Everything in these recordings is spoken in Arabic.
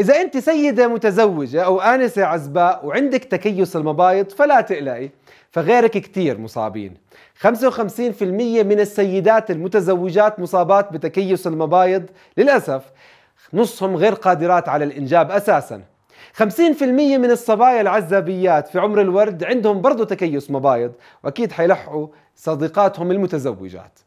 إذا أنت سيدة متزوجة أو آنسة عزباء وعندك تكيس المبايض فلا تقلقي فغيرك كتير مصابين 55% من السيدات المتزوجات مصابات بتكيس المبايض للأسف نصهم غير قادرات على الإنجاب أساساً 50% من الصبايا العزابيات في عمر الورد عندهم برضو تكيس مبايض وأكيد حيلحقوا صديقاتهم المتزوجات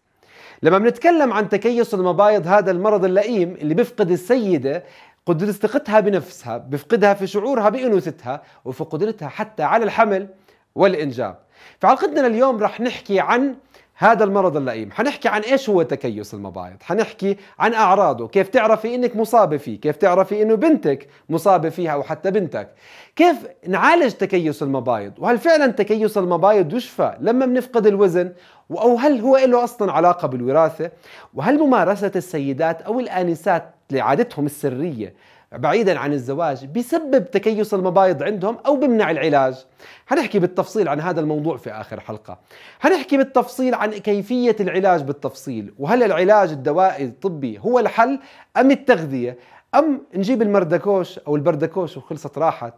لما بنتكلم عن تكيس المبايض هذا المرض اللئيم اللي بيفقد السيدة قدرة ثقتها بنفسها بفقدها في شعورها بأنوثتها وفي قدرتها حتى على الحمل والإنجاب فحلقتنا اليوم رح نحكي عن هذا المرض اللئيم حنحكي عن ايش هو تكيس المبايض حنحكي عن اعراضه كيف تعرفي انك مصابه فيه كيف تعرفي انه بنتك مصابه فيها او حتى بنتك كيف نعالج تكيس المبايض وهل فعلا تكيس المبايض يشفى لما بنفقد الوزن او هل هو له اصلا علاقه بالوراثه وهل ممارسه السيدات او الانسات لعادتهم السرية بعيدا عن الزواج بسبب تكيس المبايض عندهم او بمنع العلاج. حنحكي بالتفصيل عن هذا الموضوع في اخر حلقه. حنحكي بالتفصيل عن كيفيه العلاج بالتفصيل، وهل العلاج الدوائي الطبي هو الحل ام التغذيه؟ ام نجيب المردكوش او البردكوش وخلصت راحت؟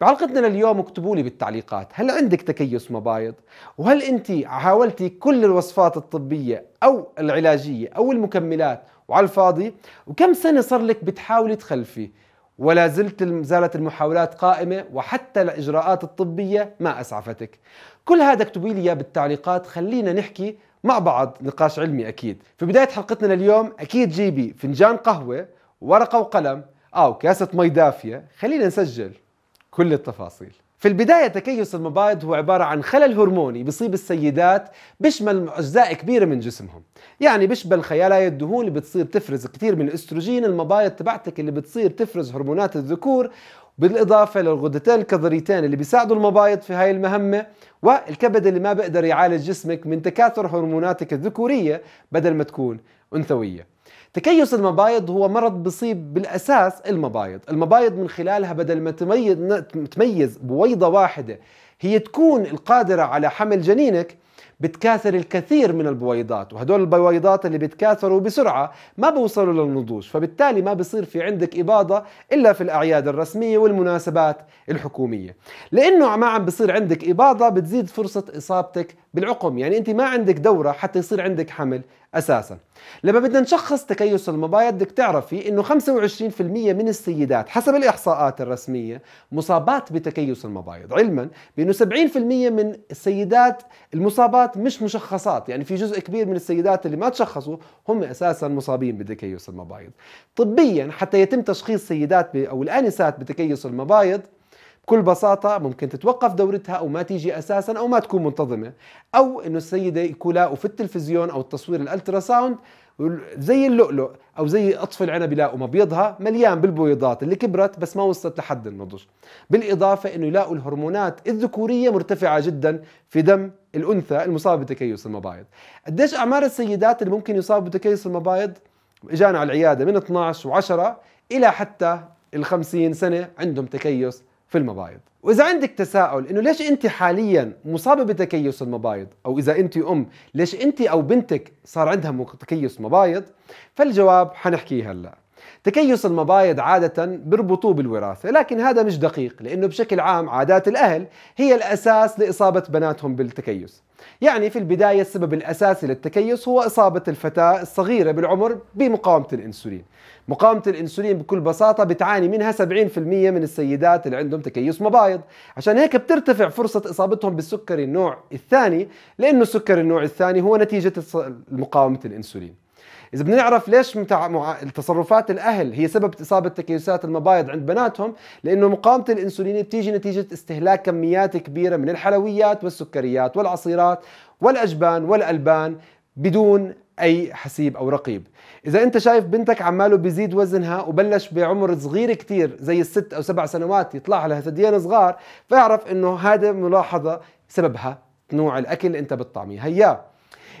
بحلقتنا لليوم اكتبوا لي بالتعليقات هل عندك تكيس مبايض؟ وهل انت حاولتي كل الوصفات الطبيه او العلاجيه او المكملات وعلى الفاضي وكم سنة صار لك بتحاولي تخلفي ولا زلت زالت المحاولات قائمة وحتى الإجراءات الطبية ما أسعفتك كل هذا اكتبي لي بالتعليقات خلينا نحكي مع بعض نقاش علمي أكيد في بداية حلقتنا لليوم أكيد جيبي فنجان قهوة ورقة وقلم أو كاسة مي دافية خلينا نسجل كل التفاصيل في البداية تكيس المبايض هو عبارة عن خلل هرموني بيصيب السيدات بيشمل أجزاء كبيرة من جسمهم يعني بيشمل خلايا الدهون اللي بتصير تفرز كثير من الأستروجين المبايض تبعتك اللي بتصير تفرز هرمونات الذكور بالإضافة للغدتين الكظريتين اللي بيساعدوا المبايض في هاي المهمة والكبد اللي ما بيقدر يعالج جسمك من تكاثر هرموناتك الذكورية بدل ما تكون أنثوية تكيس المبايض هو مرض بصيب بالأساس المبايض المبايض من خلالها بدل ما تميز, تميز بويضة واحدة هي تكون القادرة على حمل جنينك بتكاثر الكثير من البويضات وهدول البويضات اللي بتكاثروا بسرعة ما بوصلوا للنضوج فبالتالي ما بصير في عندك إباضة إلا في الأعياد الرسمية والمناسبات الحكومية لأنه ما عم بصير عندك إباضة بتزيد فرصة إصابتك بالعقم يعني أنت ما عندك دورة حتى يصير عندك حمل اساسا لما بدنا نشخص تكيس المبايض بدك تعرفي انه 25% من السيدات حسب الاحصاءات الرسميه مصابات بتكيس المبايض علما بانه 70% من السيدات المصابات السيدات مش مشخصات يعني في جزء كبير من السيدات اللي ما تشخصوا هم اساسا مصابين بتكيس المبايض طبيا حتى يتم تشخيص سيدات او الانسات بتكيس المبايض بكل بساطة ممكن تتوقف دورتها أو ما تيجي أساسا أو ما تكون منتظمة أو إنه السيدة يكولا في التلفزيون أو التصوير الألترا ساوند زي اللؤلؤ او زي قطف العنب يلاقوا مبيضها مليان بالبويضات اللي كبرت بس ما وصلت لحد النضج بالاضافه انه يلاقوا الهرمونات الذكوريه مرتفعه جدا في دم الانثى المصابه بتكيس المبايض قديش اعمار السيدات اللي ممكن يصابوا بتكيس المبايض اجانا على العياده من 12 و10 الى حتى ال 50 سنه عندهم تكيس في المبايض وإذا عندك تساؤل إنه ليش أنت حاليا مصابة بتكيس المبايض أو إذا أنت أم ليش أنت أو بنتك صار عندها تكيس مبايض فالجواب حنحكيه هلأ تكيس المبايض عادة بيربطوه بالوراثة لكن هذا مش دقيق لأنه بشكل عام عادات الأهل هي الأساس لإصابة بناتهم بالتكيس يعني في البداية السبب الأساسي للتكيس هو إصابة الفتاة الصغيرة بالعمر بمقاومة الإنسولين مقاومة الإنسولين بكل بساطة بتعاني منها 70% من السيدات اللي عندهم تكيس مبايض عشان هيك بترتفع فرصة إصابتهم بالسكري النوع الثاني لأنه السكر النوع الثاني هو نتيجة مقاومة الإنسولين اذا بدنا نعرف ليش متع... مع... تصرفات الاهل هي سبب اصابه تكيسات المبايض عند بناتهم لانه مقاومه الانسولين بتيجي نتيجه استهلاك كميات كبيره من الحلويات والسكريات والعصيرات والاجبان والالبان بدون اي حسيب او رقيب اذا انت شايف بنتك عماله بيزيد وزنها وبلش بعمر صغير كتير زي الست او سبع سنوات يطلع لها ثديان صغار فاعرف انه هذا ملاحظه سببها نوع الاكل اللي انت بتطعميه هياه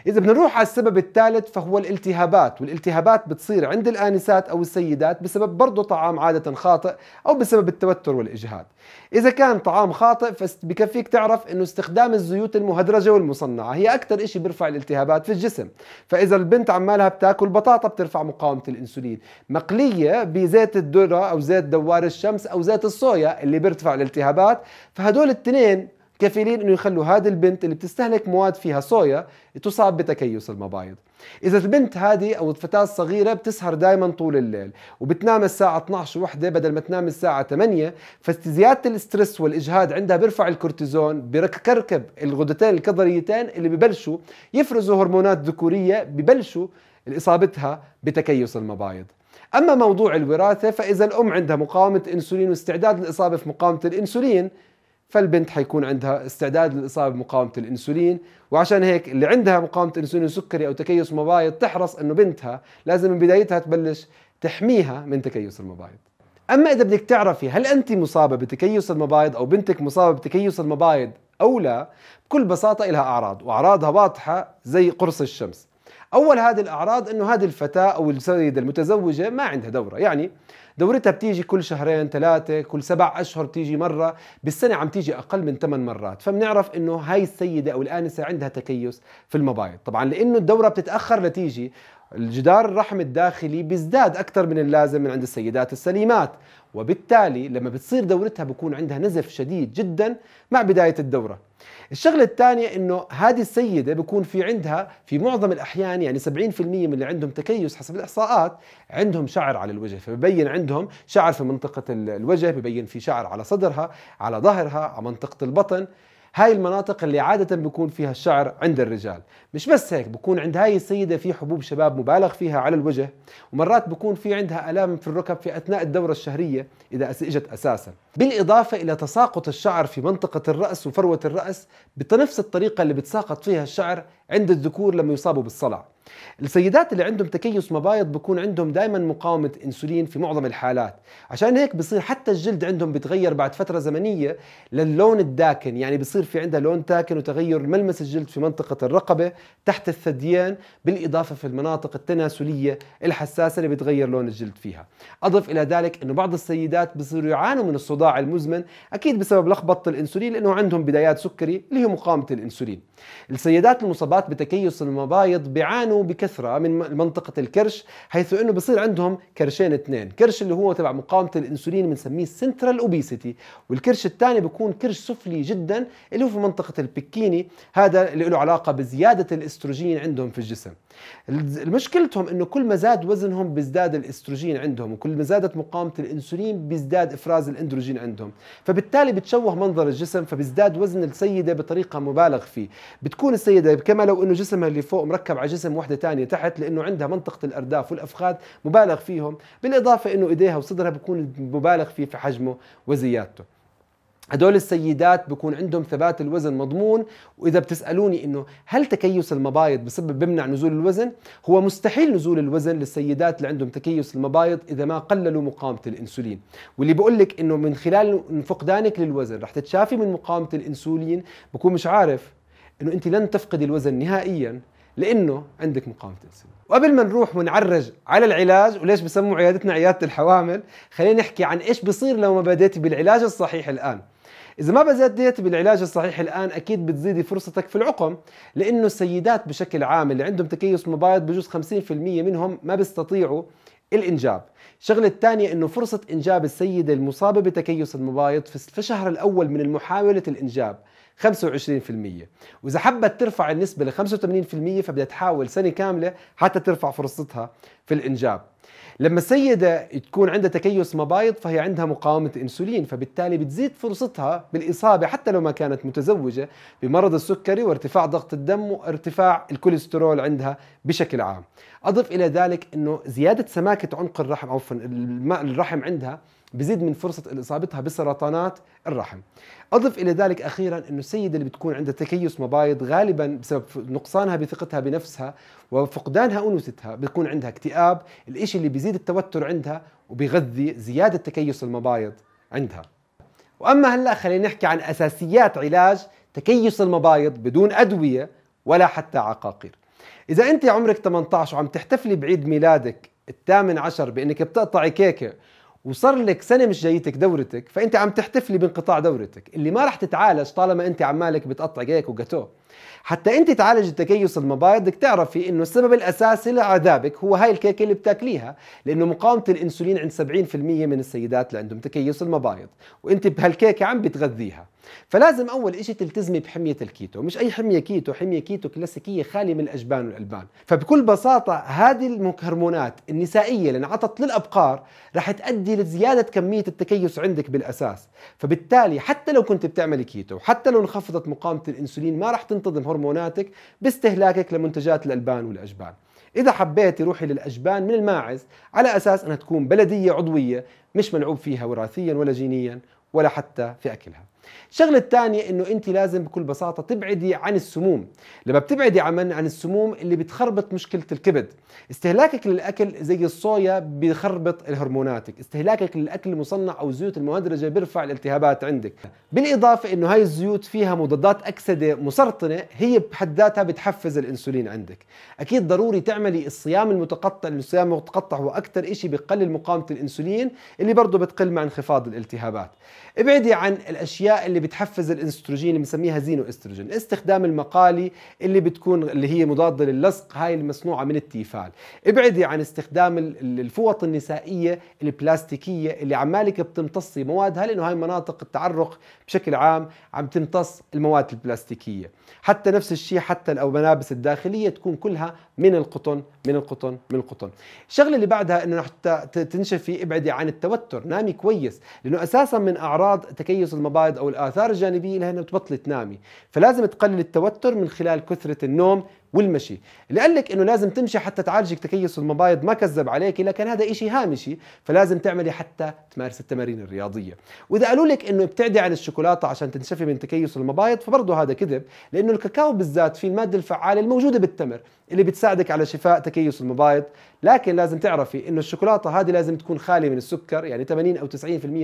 إذا بنروح على السبب الثالث فهو الالتهابات والالتهابات بتصير عند الآنسات أو السيدات بسبب برضه طعام عادة خاطئ أو بسبب التوتر والإجهاد إذا كان طعام خاطئ فبكفيك تعرف أنه استخدام الزيوت المهدرجة والمصنعة هي أكثر شيء بيرفع الالتهابات في الجسم فإذا البنت عمالها بتاكل بطاطا بترفع مقاومة الأنسولين مقلية بزيت الذرة أو زيت دوار الشمس أو زيت الصويا اللي بيرتفع الالتهابات فهدول التنين كفيلين انه يخلوا هذه البنت اللي بتستهلك مواد فيها صويا تصاب بتكيس المبايض اذا البنت هذه او الفتاه الصغيره بتسهر دائما طول الليل وبتنام الساعه 12 وحده بدل ما تنام الساعه 8 فزياده الاسترس والاجهاد عندها بيرفع الكورتيزون بكركب الغدتين الكظريتين اللي ببلشوا يفرزوا هرمونات ذكوريه ببلشوا اصابتها بتكيس المبايض اما موضوع الوراثه فاذا الام عندها مقاومه انسولين واستعداد للاصابه في مقاومه الانسولين فالبنت حيكون عندها استعداد للاصابه بمقاومه الانسولين وعشان هيك اللي عندها مقاومه انسولين سكري او تكيس مبايض تحرص انه بنتها لازم من بدايتها تبلش تحميها من تكيس المبايض اما اذا بدك تعرفي هل انت مصابه بتكيس المبايض او بنتك مصابه بتكيس المبايض او لا بكل بساطه لها اعراض واعراضها واضحه زي قرص الشمس اول هذه الاعراض انه هذه الفتاه او السيده المتزوجه ما عندها دوره يعني دورتها بتيجي كل شهرين ثلاثة كل سبع أشهر بتيجي مرة بالسنة عم تيجي أقل من ثمان مرات فبنعرف إنه هاي السيدة أو الآنسة عندها تكيس في المبايض طبعا لأنه الدورة بتتأخر لتيجي الجدار الرحم الداخلي بيزداد أكثر من اللازم من عند السيدات السليمات وبالتالي لما بتصير دورتها بكون عندها نزف شديد جدا مع بداية الدورة الشغله الثانيه انه هذه السيده بكون في عندها في معظم الاحيان يعني 70% من اللي عندهم تكيس حسب الاحصاءات عندهم شعر على الوجه فببين عندهم شعر في منطقه الوجه ببين في شعر على صدرها على ظهرها على منطقه البطن هاي المناطق اللي عادة بيكون فيها الشعر عند الرجال مش بس هيك بيكون عند هاي السيدة في حبوب شباب مبالغ فيها على الوجه ومرات بيكون في عندها ألام في الركب في أثناء الدورة الشهرية إذا اجت أساسا بالإضافة إلى تساقط الشعر في منطقة الرأس وفروة الرأس بنفس الطريقة اللي بتساقط فيها الشعر عند الذكور لما يصابوا بالصلع السيدات اللي عندهم تكيس مبايض بكون عندهم دائما مقاومه انسولين في معظم الحالات عشان هيك بصير حتى الجلد عندهم بتغير بعد فتره زمنيه للون الداكن يعني بصير في عندها لون داكن وتغير ملمس الجلد في منطقه الرقبه تحت الثديان بالاضافه في المناطق التناسليه الحساسه اللي بتغير لون الجلد فيها اضف الى ذلك انه بعض السيدات بصيروا يعانوا من الصداع المزمن اكيد بسبب لخبطه الانسولين لانه عندهم بدايات سكري اللي هي مقاومه الانسولين السيدات المصابات بتكيس المبايض بيعانوا بكثرة من منطقة الكرش حيث أنه بصير عندهم كرشين اثنين كرش اللي هو تبع مقاومة الأنسولين بنسميه سنترال أوبيسيتي والكرش الثاني بيكون كرش سفلي جدا اللي هو في منطقة البكيني هذا اللي له علاقة بزيادة الاستروجين عندهم في الجسم مشكلتهم انه كل ما زاد وزنهم بيزداد الاستروجين عندهم وكل ما زادت مقاومه الانسولين بيزداد افراز الاندروجين عندهم فبالتالي بتشوه منظر الجسم فبيزداد وزن السيده بطريقه مبالغ فيه بتكون السيده كما لو انه جسمها اللي فوق مركب على جسم وحده ثانيه تحت لانه عندها منطقه الارداف والافخاذ مبالغ فيهم بالاضافه انه ايديها وصدرها بيكون مبالغ فيه في حجمه وزيادته هدول السيدات بكون عندهم ثبات الوزن مضمون واذا بتسالوني انه هل تكيس المبايض بسبب بمنع نزول الوزن هو مستحيل نزول الوزن للسيدات اللي عندهم تكيس المبايض اذا ما قللوا مقاومه الانسولين واللي بقول لك انه من خلال فقدانك للوزن رح تتشافي من مقاومه الانسولين بكون مش عارف انه انت لن تفقدي الوزن نهائيا لانه عندك مقاومه الانسولين وقبل ما نروح ونعرج على العلاج وليش بسموا عيادتنا عياده الحوامل خلينا نحكي عن ايش بصير لو ما بديتي بالعلاج الصحيح الان إذا ما بزدت بالعلاج الصحيح الآن أكيد بتزيدي فرصتك في العقم لأنه السيدات بشكل عام اللي عندهم تكيس مبايض بجوز 50% منهم ما بيستطيعوا الإنجاب الشغلة الثانية أنه فرصة إنجاب السيدة المصابة بتكيس المبايض في الشهر الأول من محاولة الإنجاب 25% واذا حبت ترفع النسبه ل 85% فبدها تحاول سنه كامله حتى ترفع فرصتها في الانجاب لما السيدة تكون عندها تكيس مبايض فهي عندها مقاومة أنسولين فبالتالي بتزيد فرصتها بالإصابة حتى لو ما كانت متزوجة بمرض السكري وارتفاع ضغط الدم وارتفاع الكوليسترول عندها بشكل عام أضف إلى ذلك أنه زيادة سماكة عنق الرحم عفوا الرحم عندها بزيد من فرصة إصابتها بسرطانات الرحم أضف إلى ذلك أخيرا أنه السيدة اللي بتكون عندها تكيس مبايض غالبا بسبب نقصانها بثقتها بنفسها وفقدانها أنوثتها بتكون عندها اكتئاب الإشي اللي بيزيد التوتر عندها وبيغذي زيادة تكيس المبايض عندها وأما هلأ خلينا نحكي عن أساسيات علاج تكيس المبايض بدون أدوية ولا حتى عقاقير إذا أنت عمرك 18 وعم تحتفلي بعيد ميلادك الثامن عشر بأنك بتقطعي كيكة وصار لك سنه مش جايتك دورتك فانت عم تحتفلي بانقطاع دورتك اللي ما رح تتعالج طالما انت عمالك بتقطع جيك وجاتوه حتى انت تعالج التكيس المبايض بدك تعرفي انه السبب الاساسي لعذابك هو هاي الكيكه اللي بتاكليها لانه مقاومه الانسولين عند 70% من السيدات اللي عندهم تكيس المبايض وانت بهالكيكه عم بتغذيها فلازم اول شيء تلتزمي بحميه الكيتو مش اي حميه كيتو حميه كيتو كلاسيكيه خاليه من الاجبان والالبان فبكل بساطه هذه الهرمونات النسائيه اللي انعطت للابقار رح تؤدي لزياده كميه التكيس عندك بالاساس فبالتالي حتى لو كنت بتعملي كيتو حتى لو انخفضت مقاومه الانسولين ما رح تنتظر تنتظم هرموناتك باستهلاكك لمنتجات الالبان والاجبان اذا حبيتي روحي للاجبان من الماعز على اساس انها تكون بلديه عضويه مش ملعوب فيها وراثيا ولا جينيا ولا حتى في اكلها الشغله الثانيه انه انت لازم بكل بساطه تبعدي عن السموم لما بتبعدي عن عن السموم اللي بتخربط مشكله الكبد استهلاكك للاكل زي الصويا بخربط الهرموناتك، استهلاكك للاكل المصنع او الزيوت المهدرجه بيرفع الالتهابات عندك بالاضافه انه هاي الزيوت فيها مضادات اكسده مسرطنه هي بحد ذاتها بتحفز الانسولين عندك اكيد ضروري تعملي الصيام المتقطع الصيام المتقطع هو اكثر شيء بقلل مقاومه الانسولين اللي برضه بتقل مع انخفاض الالتهابات ابعدي عن الاشياء اللي بتحفز الاستروجين اللي بنسميها زينو استروجين استخدام المقالي اللي بتكون اللي هي مضاده للصق هاي المصنوعه من التيفال ابعدي عن استخدام الفوط النسائيه البلاستيكيه اللي عمالك بتمتصي موادها لانه هاي مناطق التعرق بشكل عام عم تمتص المواد البلاستيكيه حتى نفس الشيء حتى او الملابس الداخليه تكون كلها من القطن من القطن من القطن الشغله اللي بعدها انه حتى تنشفي ابعدي عن التوتر نامي كويس لانه اساسا من اعراض تكيس المبايض او الاثار الجانبيه لها انه تبطلي تنامي فلازم تقلل التوتر من خلال كثره النوم والمشي اللي قال لك انه لازم تمشي حتى تعالجك تكيس المبايض ما كذب عليك لكن هذا إشي هامشي فلازم تعملي حتى تمارس التمارين الرياضيه واذا قالوا لك انه ابتعدي عن الشوكولاته عشان تنشفي من تكيس المبايض فبرضه هذا كذب لانه الكاكاو بالذات فيه الماده الفعاله الموجوده بالتمر اللي بتساعدك على شفاء تكيس المبايض لكن لازم تعرفي انه الشوكولاته هذه لازم تكون خاليه من السكر يعني 80 او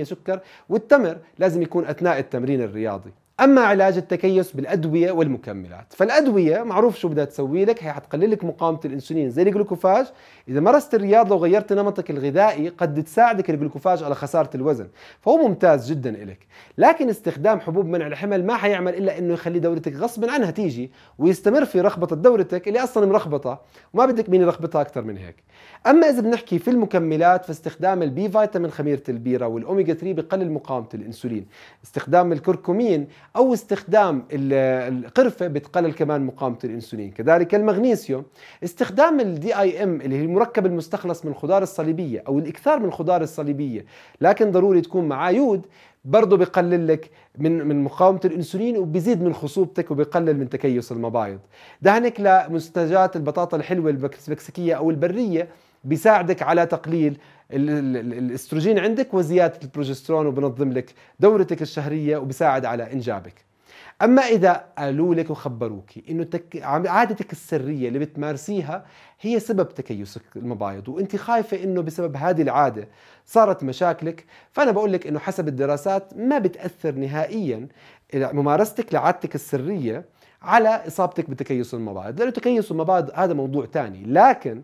90% سكر والتمر لازم يكون اثناء التمرين الرياضي اما علاج التكيس بالادويه والمكملات فالادويه معروف شو بدها تسوي لك هي حتقلل لك مقاومه الانسولين زي الجلوكوفاج اذا مارست الرياضه وغيرت نمطك الغذائي قد تساعدك الجلوكوفاج على خساره الوزن فهو ممتاز جدا لك لكن استخدام حبوب منع الحمل ما حيعمل الا انه يخلي دورتك غصبا عنها تيجي ويستمر في رخبطه دورتك اللي اصلا مرخبطه وما بدك مين يلخبطها اكثر من هيك اما اذا بنحكي في المكملات فاستخدام البي فيتامين خميره البيره والاوميجا 3 بقلل مقاومه الانسولين استخدام الكركمين أو استخدام القرفة بتقلل كمان مقاومة الأنسولين كذلك المغنيسيوم استخدام الدي اي ام اللي هي المركب المستخلص من الخضار الصليبية أو الإكثار من الخضار الصليبية لكن ضروري تكون معاه يود برضه بقلل لك من من مقاومه الانسولين وبزيد من خصوبتك وبقلل من تكيس المبايض دهنك لمنتجات البطاطا الحلوه المكسيكيه او البريه بيساعدك على تقليل الاستروجين عندك وزياده البروجسترون وبنظم لك دورتك الشهريه وبساعد على انجابك اما اذا قالوا لك وخبروك انه تك... عادتك السريه اللي بتمارسيها هي سبب تكيسك المبايض وانت خايفه انه بسبب هذه العاده صارت مشاكلك فانا بقول لك انه حسب الدراسات ما بتاثر نهائيا ممارستك لعادتك السريه على اصابتك بتكيس المبايض لانه تكيس المبايض هذا موضوع ثاني لكن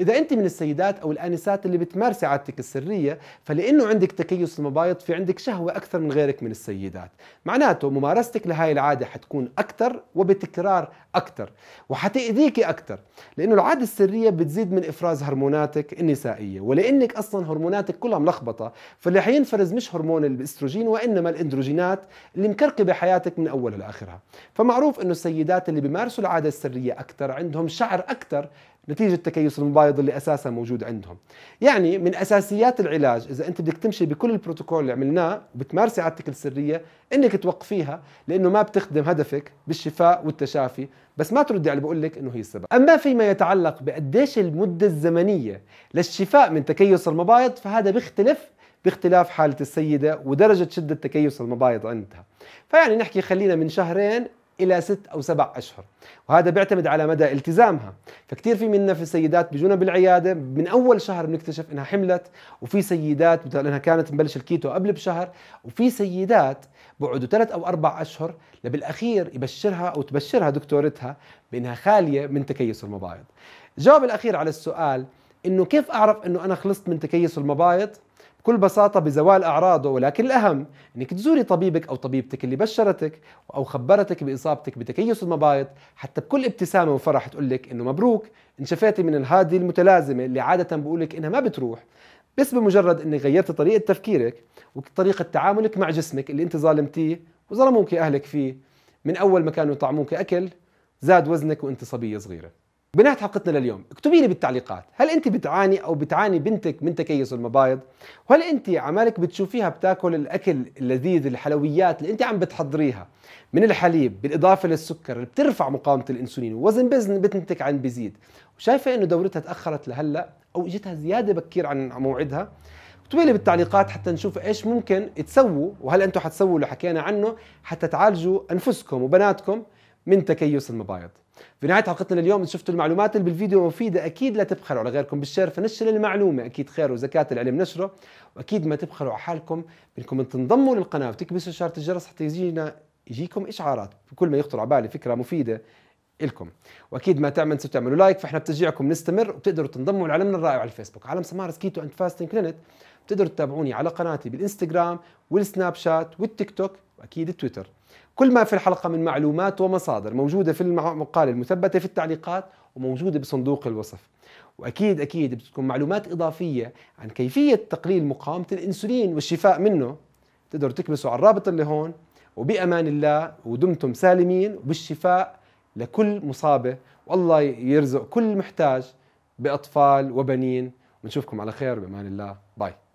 إذا أنت من السيدات أو الآنسات اللي بتمارسي عادتك السرية فلأنه عندك تكيس المبايض في عندك شهوة أكثر من غيرك من السيدات معناته ممارستك لهاي العادة حتكون أكثر وبتكرار أكثر وحتأذيكي أكثر لأنه العادة السرية بتزيد من إفراز هرموناتك النسائية ولأنك أصلا هرموناتك كلها ملخبطة فاللي حينفرز مش هرمون الاستروجين وإنما الإندروجينات اللي مكركبة حياتك من أولها لآخرها فمعروف أنه السيدات اللي بيمارسوا العادة السرية أكثر عندهم شعر أكثر نتيجة تكيس المبايض اللي أساسا موجود عندهم يعني من أساسيات العلاج إذا أنت بدك تمشي بكل البروتوكول اللي عملناه وبتمارسي عادتك السرية أنك توقفيها لأنه ما بتخدم هدفك بالشفاء والتشافي بس ما تردي يعني على اللي بقول لك انه هي السبب اما فيما يتعلق بقديش المده الزمنيه للشفاء من تكيس المبايض فهذا بيختلف باختلاف حالة السيدة ودرجة شدة تكيس المبايض عندها فيعني نحكي خلينا من شهرين إلى ست أو سبع أشهر وهذا بيعتمد على مدى التزامها فكتير في منا في سيدات بيجونا بالعيادة من أول شهر بنكتشف إنها حملت وفي سيدات لأنها كانت مبلش الكيتو قبل بشهر وفي سيدات بقعدوا ثلاث أو أربع أشهر لبالاخير يبشرها أو تبشرها دكتورتها بأنها خالية من تكيس المبايض الجواب الأخير على السؤال إنه كيف أعرف إنه أنا خلصت من تكيس المبايض بكل بساطة بزوال أعراضه ولكن الأهم أنك تزوري طبيبك أو طبيبتك اللي بشرتك أو خبرتك بإصابتك بتكيس المبايض حتى بكل ابتسامة وفرح تقول لك أنه مبروك انشفيتي من الهادي المتلازمة اللي عادة بقول لك أنها ما بتروح بس بمجرد أنك غيرت طريقة تفكيرك وطريقة تعاملك مع جسمك اللي أنت ظالمتيه وظلموك أهلك فيه من أول ما كانوا يطعموك أكل زاد وزنك وأنت صبية صغيرة بنهاية حلقتنا لليوم اكتبي لي بالتعليقات هل انت بتعاني او بتعاني بنتك من تكيس المبايض وهل انت عمالك بتشوفيها بتاكل الاكل اللذيذ الحلويات اللي انت عم بتحضريها من الحليب بالاضافه للسكر اللي بترفع مقاومه الانسولين ووزن بزن بنتك عم بيزيد وشايفه انه دورتها تاخرت لهلا او اجتها زياده بكير عن موعدها اكتبي لي بالتعليقات حتى نشوف ايش ممكن تسووا وهل انتم حتسووا اللي حكينا عنه حتى تعالجوا انفسكم وبناتكم من تكيس المبايض في نهايه حلقتنا إذا شفتوا المعلومات اللي بالفيديو مفيده اكيد لا تبخلوا على غيركم بالشير فنشر المعلومه اكيد خير وزكاه العلم نشره واكيد ما تبخلوا على حالكم بأنكم تنضموا للقناه وتكبسوا شارة الجرس حتى يجينا يجيكم اشعارات بكل ما يخطر على بالي فكره مفيده لكم واكيد ما تعمل تنسوا تعملوا لايك فاحنا بتشجيعكم نستمر وبتقدروا تنضموا لعالمنا الرائع على الفيسبوك عالم سمارس كيتو اند فاستنج كلينت بتقدروا تتابعوني على قناتي بالانستغرام والسناب شات والتيك توك واكيد تويتر كل ما في الحلقة من معلومات ومصادر موجودة في المقالة المثبتة في التعليقات وموجودة بصندوق الوصف وأكيد أكيد بتكون معلومات إضافية عن كيفية تقليل مقاومة الإنسولين والشفاء منه تقدروا تكبسوا على الرابط اللي هون وبأمان الله ودمتم سالمين وبالشفاء لكل مصابة والله يرزق كل محتاج بأطفال وبنين ونشوفكم على خير بأمان الله باي